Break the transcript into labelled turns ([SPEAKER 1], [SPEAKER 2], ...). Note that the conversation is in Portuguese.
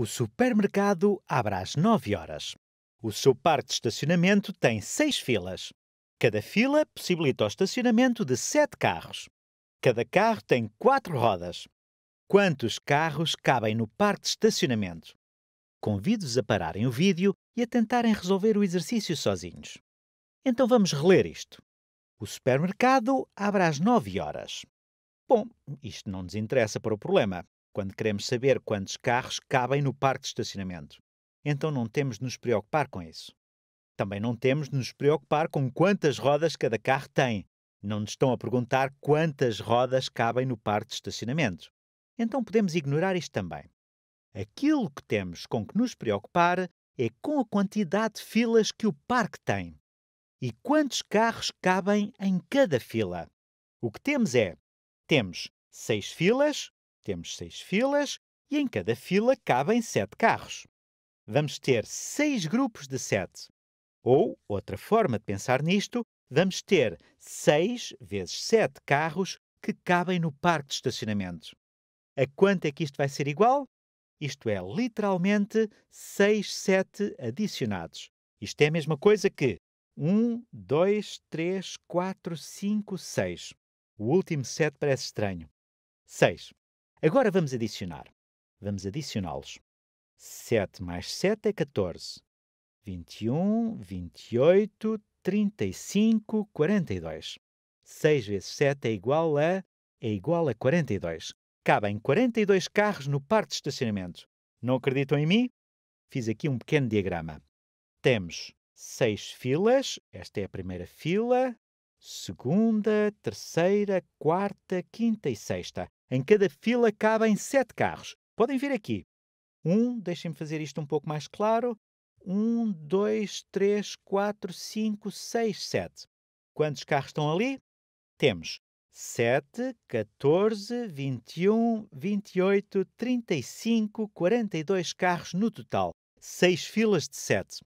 [SPEAKER 1] O supermercado abre às 9 horas. O seu parque de estacionamento tem seis filas. Cada fila possibilita o estacionamento de sete carros. Cada carro tem quatro rodas. Quantos carros cabem no parque de estacionamento? Convido-os a pararem o vídeo e a tentarem resolver o exercício sozinhos. Então vamos reler isto. O supermercado abre às 9 horas. Bom, isto não nos interessa para o problema quando queremos saber quantos carros cabem no parque de estacionamento. Então não temos de nos preocupar com isso. Também não temos de nos preocupar com quantas rodas cada carro tem. Não nos estão a perguntar quantas rodas cabem no parque de estacionamento. Então podemos ignorar isto também. Aquilo que temos com que nos preocupar é com a quantidade de filas que o parque tem e quantos carros cabem em cada fila. O que temos é: temos seis filas temos seis filas e em cada fila cabem sete carros. Vamos ter seis grupos de sete. Ou, outra forma de pensar nisto, vamos ter seis vezes sete carros que cabem no parque de estacionamento. A quanto é que isto vai ser igual? Isto é literalmente seis sete adicionados. Isto é a mesma coisa que 1, 2, 3, 4, 5, 6. O último 7 parece estranho. 6. Agora vamos adicionar. Vamos adicioná-los. 7 mais 7 é 14. 21, 28, 35, 42. 6 vezes 7 é igual a é igual a 42. Cabem 42 carros no parque de estacionamento. Não acreditam em mim? Fiz aqui um pequeno diagrama. Temos seis filas. Esta é a primeira fila, segunda, terceira, quarta, quinta e sexta. Em cada fila cabem sete carros. Podem vir aqui. Um, deixem-me fazer isto um pouco mais claro. Um, dois, três, quatro, cinco, seis, sete. Quantos carros estão ali? Temos 7, 14, 21, 28, 35, 42 carros no total. Seis filas de sete.